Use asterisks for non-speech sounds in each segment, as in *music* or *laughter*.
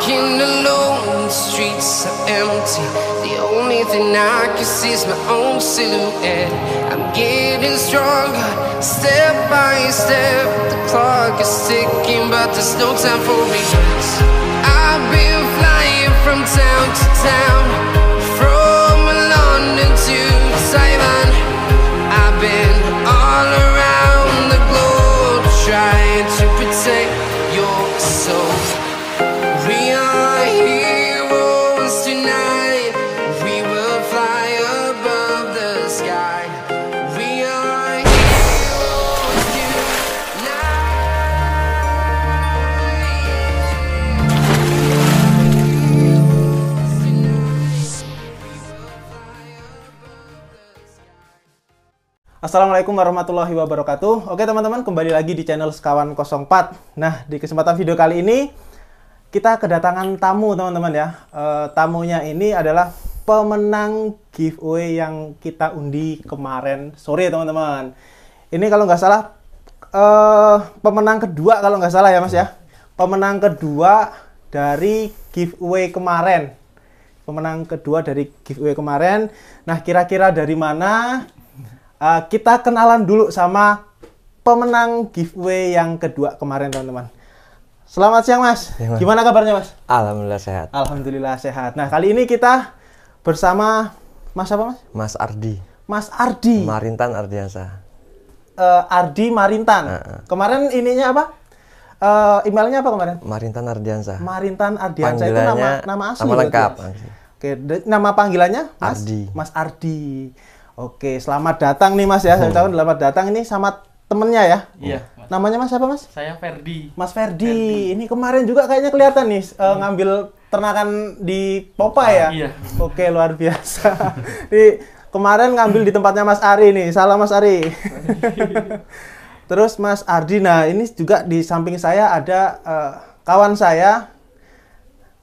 Walking alone, the streets are empty. The only thing I can see is my own silhouette. I'm getting stronger, step by step. The clock is ticking, but there's no time for regrets. I've been flying from town to town, from London to Assalamualaikum warahmatullahi wabarakatuh. Oke teman-teman, kembali lagi di channel Sekawan 04. Nah, di kesempatan video kali ini kita kedatangan tamu teman-teman ya. E, tamunya ini adalah pemenang giveaway yang kita undi kemarin sore teman-teman. Ini kalau nggak salah e, pemenang kedua kalau nggak salah ya Mas ya. Pemenang kedua dari giveaway kemarin pemenang kedua dari giveaway kemarin. Nah, kira-kira dari mana Eh, kita kenalan dulu sama pemenang giveaway yang kedua kemarin teman-teman. Selamat siang mas. Ya, Gimana kabarnya mas? Alhamdulillah sehat. Alhamdulillah sehat. Nah kali ini kita bersama mas apa mas? Mas Ardi. Mas Ardi. Marintan Ardiansa. Uh, eh, Ardi Marintan. Uh -uh. Kemarin ininya apa? Uh, emailnya apa kemarin? Marintan Ardiansa. Marintan Ardiansa itu nama nama asli. Nama ya? lengkap. Ya? Oke, nama panggilannya? Mas Ardi. Mas Ardi. Oke, selamat datang nih Mas ya. Saya tahu. selamat datang ini sama temennya ya. Iya. Mas. Namanya Mas siapa Mas? Saya Ferdi. Mas Ferdi. Ini kemarin juga kayaknya kelihatan nih uh, ngambil ternakan di Popa ya. Iya. Oke, luar biasa. di *laughs* kemarin ngambil di tempatnya Mas Ari nih. Salam Mas Ari. *laughs* Terus Mas Ardi, nah ini juga di samping saya ada uh, kawan saya.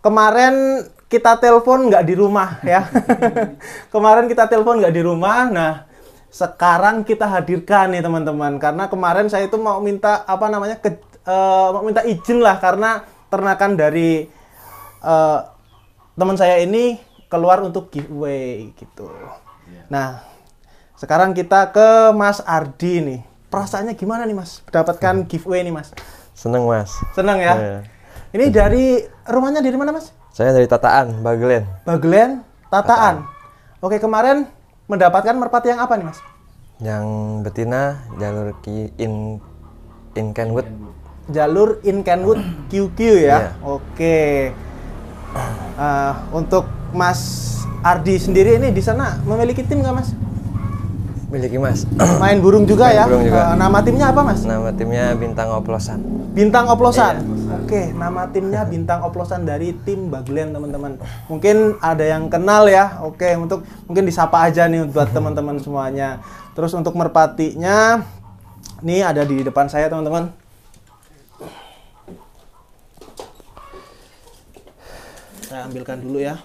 Kemarin kita telepon nggak di rumah ya. *laughs* kemarin kita telepon nggak di rumah. Nah, sekarang kita hadirkan nih teman-teman karena kemarin saya itu mau minta apa namanya ke, uh, mau minta izin lah karena ternakan dari uh, teman saya ini keluar untuk giveaway gitu. Iya. Nah, sekarang kita ke Mas Ardi nih. Perasaannya gimana nih Mas? Mendapatkan *laughs* giveaway nih Mas? Seneng Mas. Seneng ya. Yeah. Ini dari rumahnya dari mana Mas? Saya dari Tataan, Bagelen. Bagelen, Tataan. Tataan. Oke, kemarin mendapatkan merpati yang apa nih, Mas? Yang betina jalur Ki in in Kenwood. Jalur in Kenwood QQ ya. Iya. Oke. Uh, untuk Mas Ardi sendiri ini di sana memiliki tim nggak, Mas? miliki mas *clears throat* main burung juga main ya burung juga. Uh, nama timnya apa mas nama timnya bintang oplosan bintang oplosan yeah. oke okay, nama timnya bintang oplosan dari tim baglen teman-teman mungkin ada yang kenal ya oke okay, untuk mungkin disapa aja nih buat teman-teman semuanya terus untuk merpatinya nih ada di depan saya teman-teman saya ambilkan dulu ya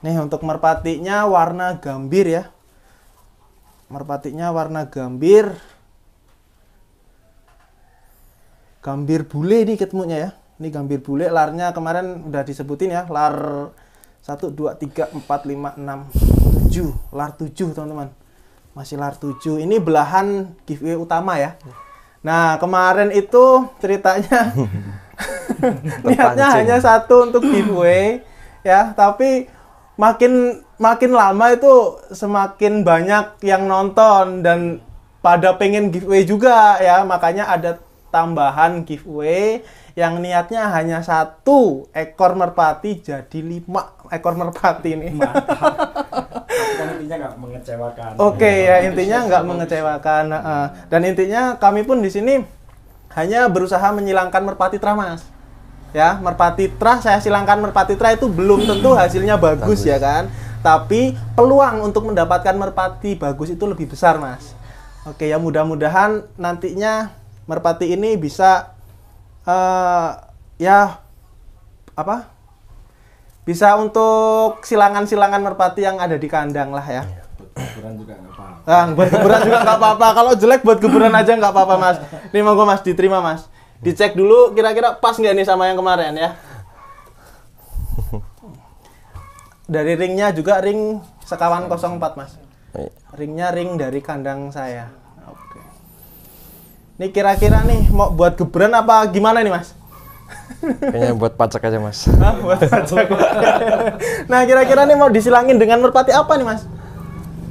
Nih untuk merpatinya warna gambir ya. Merpatinya warna gambir. Gambir bule ini ketemunya ya. Ini gambir bule, larnya kemarin udah disebutin ya, lar 1 2 3 4 5 6 7, lar 7 teman-teman. Masih lar 7. Ini belahan giveaway utama ya. Nah, kemarin itu ceritanya *laughs* *laughs* niatnya hanya satu untuk giveaway ya, tapi makin makin lama itu semakin banyak yang nonton dan pada pengen giveaway juga ya makanya ada tambahan giveaway yang niatnya hanya satu ekor merpati jadi lima ekor merpati nih. *laughs* Kan intinya nggak mengecewakan. Oke okay, ya iya. intinya iya. nggak mengecewakan dan intinya kami pun di sini hanya berusaha menyilangkan merpati teramas ya merpati trah saya silangkan merpati trah itu belum tentu hasilnya bagus, ya bagus ya kan tapi peluang untuk mendapatkan merpati bagus itu lebih besar mas oke ya mudah-mudahan nantinya merpati ini bisa uh, ya apa bisa untuk silangan-silangan merpati yang ada di kandang lah ya iya, juga Nah, buat keburan juga nggak apa-apa. Kalau jelek buat keburan aja nggak apa-apa mas. Ini mau gue, mas diterima mas. Dicek dulu kira-kira pas nggak nih sama yang kemarin ya. Dari ringnya juga ring sekawan 04 mas. Iya. Ringnya ring dari kandang saya. Oke. Ini kira-kira nih mau buat gebran apa gimana nih mas? Kayaknya buat pacak aja mas. *laughs* nah kira-kira nih mau disilangin dengan merpati apa nih mas?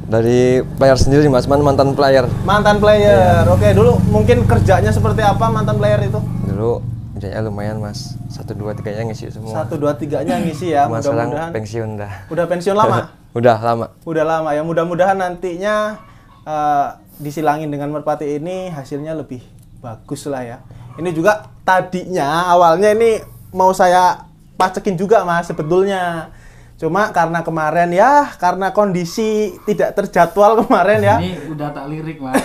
Dari player sendiri Mas, Man, mantan player. Mantan player. Yeah. Oke, dulu mungkin kerjanya seperti apa mantan player itu? Dulu kerjanya lumayan Mas. Satu dua nya ngisi semua. Satu dua nya ngisi ya. mudah-mudahan pensiun dah. Udah pensiun lama? *laughs* Udah lama. Udah lama ya. Mudah-mudahan nantinya uh, disilangin dengan merpati ini hasilnya lebih bagus lah ya. Ini juga tadinya awalnya ini mau saya pacekin juga mas sebetulnya Cuma karena kemarin ya, karena kondisi tidak terjadwal kemarin ya. Ini udah tak lirik, Mas.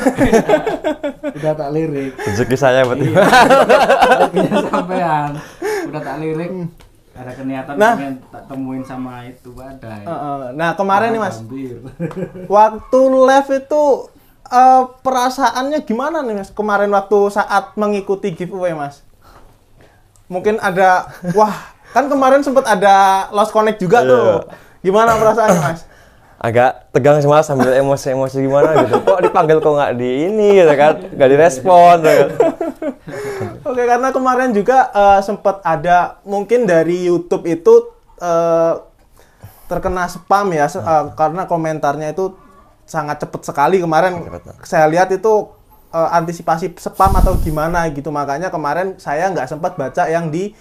*laughs* udah tak lirik. Rezeki saya berarti. Iya. iya, sampean. Udah tak lirik. Hmm. Ada keniatan nah, pengen tak temuin sama itu badai. Uh, uh, nah, kemarin nah, nih, Mas. Hampir. *laughs* Waktu live itu uh, perasaannya gimana nih, Mas? Kemarin waktu saat mengikuti giveaway, Mas. Mungkin ada wah Kan kemarin sempat ada Lost Connect juga yeah. tuh. Gimana perasaannya, Mas? agak tegang semua sambil emosi-emosi gimana gitu kok dipanggil kok nggak di ini gitu kan nggak direspon gitu. Kan. oke karena kemarin juga uh, eh, sempat ada mungkin dari YouTube itu uh, terkena spam ya uh, karena komentarnya itu sangat cepat sekali kemarin cepet. saya lihat itu uh, antisipasi spam atau gimana gitu makanya kemarin saya nggak sempat baca yang di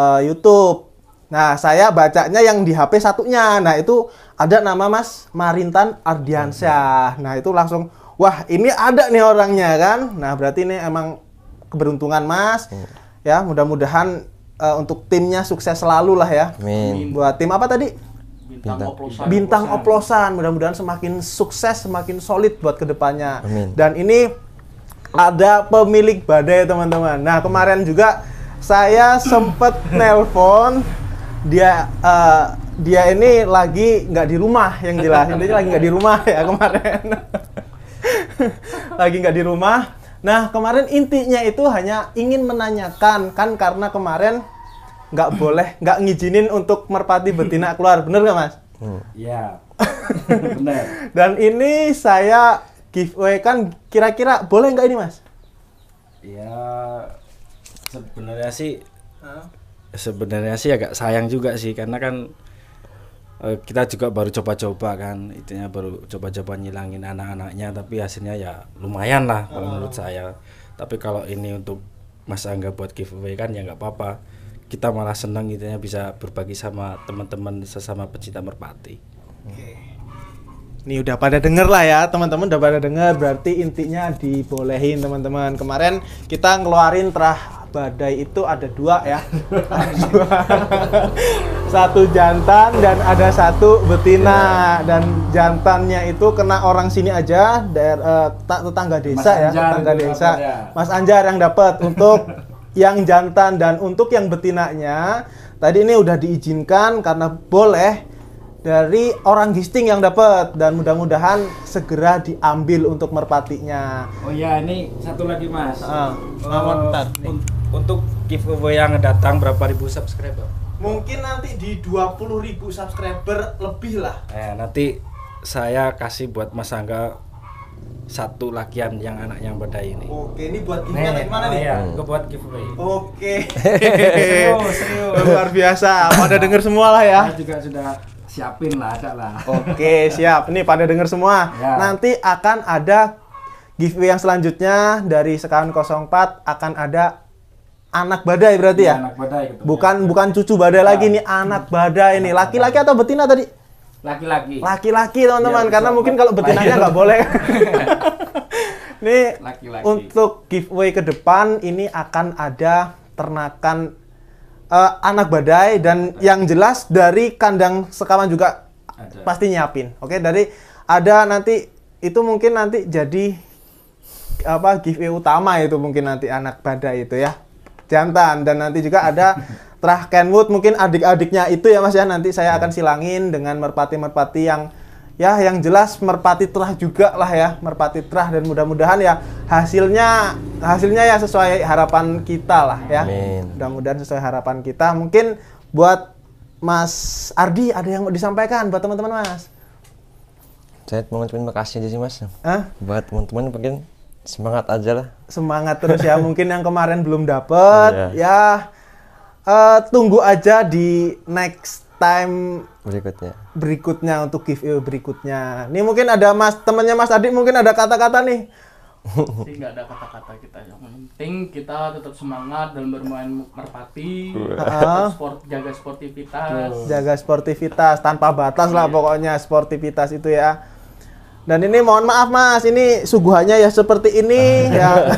uh, YouTube. Nah, saya bacanya yang di HP satunya. Nah, itu ada nama Mas Marintan Ardiansyah. Nah, itu langsung, wah ini ada nih orangnya kan. Nah, berarti ini emang keberuntungan Mas. Hmm. Ya, mudah-mudahan uh, untuk timnya sukses selalu lah ya. Amin. Buat tim apa tadi? Bintang, Bintang oplosan. Bintang oplosan. Mudah-mudahan semakin sukses, semakin solid buat kedepannya. Amin. Dan ini ada pemilik badai teman-teman. Nah kemarin juga saya sempet nelpon dia uh, dia ini lagi nggak di rumah yang jelas intinya lagi nggak di rumah ya kemarin *laughs* lagi nggak di rumah nah kemarin intinya itu hanya ingin menanyakan kan karena kemarin nggak boleh nggak ngizinin untuk merpati betina *laughs* keluar bener nggak mas? Hmm. Iya *laughs* bener. Dan ini saya giveaway kan kira-kira boleh nggak ini mas? Ya sebenarnya sih huh? sebenarnya sih agak sayang juga sih karena kan uh, kita juga baru coba-coba kan itunya baru coba-coba nyilangin anak-anaknya tapi hasilnya ya lumayan lah kalau oh. menurut saya tapi kalau ini untuk masa Angga buat giveaway kan ya nggak apa-apa kita malah senang itunya bisa berbagi sama teman-teman sesama pecinta merpati. Okay. Ini udah pada denger lah ya teman-teman udah pada denger berarti intinya dibolehin teman-teman kemarin kita ngeluarin terah badai itu ada dua ya *laughs* satu jantan dan ada satu betina iya. dan jantannya itu kena orang sini aja dari uh, eh, tetangga desa ya tetangga desa ya. Mas Anjar yang dapat untuk *laughs* yang jantan dan untuk yang betinanya tadi ini udah diizinkan karena boleh dari orang gisting yang dapat dan mudah-mudahan segera diambil untuk merpatinya. Oh iya, ini satu lagi mas. Uh, uh, bentar, untuk giveaway yang datang berapa ribu subscriber? Mungkin nanti di 20 ribu subscriber lebih lah. Eh, nanti saya kasih buat Mas Angga satu lakian yang anak yang berdaya ini. Oke, ini buat giveaway atau gimana oh nih? Iya, gue buat giveaway. Oke. *laughs* serius, serius. Luar biasa. Pada denger semua lah ya. Saya juga sudah siapin lah ada lah. Oke, siap. Nih pada denger semua. Ya. Nanti akan ada giveaway yang selanjutnya dari Sekarang 04 akan ada anak badai berarti ya? ya? Anak badai gitu. Bukan ya. bukan cucu badai ya. lagi iya. nih, anak badai ini. Laki-laki atau betina tadi? Laki-laki. Laki-laki, teman-teman, ya, karena mungkin kalau betinanya nggak boleh. *laughs* Nih Laki-laki. untuk giveaway ke depan ini akan ada ternakan uh, anak badai dan yang jelas dari kandang sekawan juga ada. pasti nyiapin. Oke, okay? dari ada nanti itu mungkin nanti jadi apa giveaway utama itu mungkin nanti anak badai itu ya. Jantan dan nanti juga ada *laughs* Trah Kenwood mungkin adik-adiknya itu ya Mas ya nanti saya iya. akan silangin dengan merpati-merpati yang ya yang jelas merpati terah juga lah ya merpati terah dan mudah-mudahan ya hasilnya hasilnya ya sesuai harapan kita lah ya mudah-mudahan sesuai harapan kita mungkin buat Mas Ardi ada yang mau disampaikan buat teman-teman Mas saya mau terima kasih aja sih Mas Hah? buat teman-teman mungkin semangat aja lah semangat terus ya *laughs* mungkin yang kemarin belum dapet yeah. ya uh, tunggu aja di next time berikutnya berikutnya untuk giveaway berikutnya nih mungkin ada mas temennya mas Adi mungkin ada kata-kata nih *laughs* sih nggak ada kata-kata kita yang penting kita tetap semangat dalam bermain merpati sport jaga sportivitas jaga sportivitas tanpa batas lah iya. pokoknya sportivitas itu ya dan ini mohon maaf mas, ini suguhannya ya seperti ini *laughs* ya.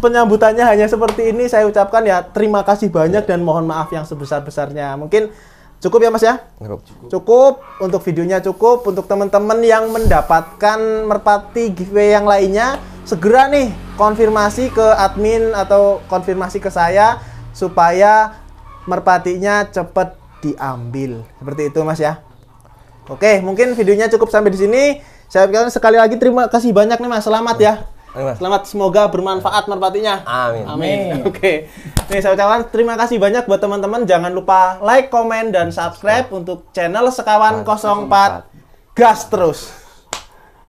Penyambutannya hanya seperti ini. Saya ucapkan ya terima kasih banyak dan mohon maaf yang sebesar-besarnya. Mungkin cukup ya mas ya? Cukup. Cukup untuk videonya cukup. Untuk teman-teman yang mendapatkan merpati giveaway yang lainnya, segera nih konfirmasi ke admin atau konfirmasi ke saya supaya merpatinya cepat diambil. Seperti itu mas ya. Oke, mungkin videonya cukup sampai di sini. Saya pikir sekali lagi terima kasih banyak nih Mas. Selamat ya. Selamat, semoga bermanfaat merpatinya. Amin. Amin. *laughs* Oke. Okay. Nih saya ucapkan terima kasih banyak buat teman-teman. Jangan lupa like, comment, dan subscribe untuk channel Sekawan 04. Gas terus.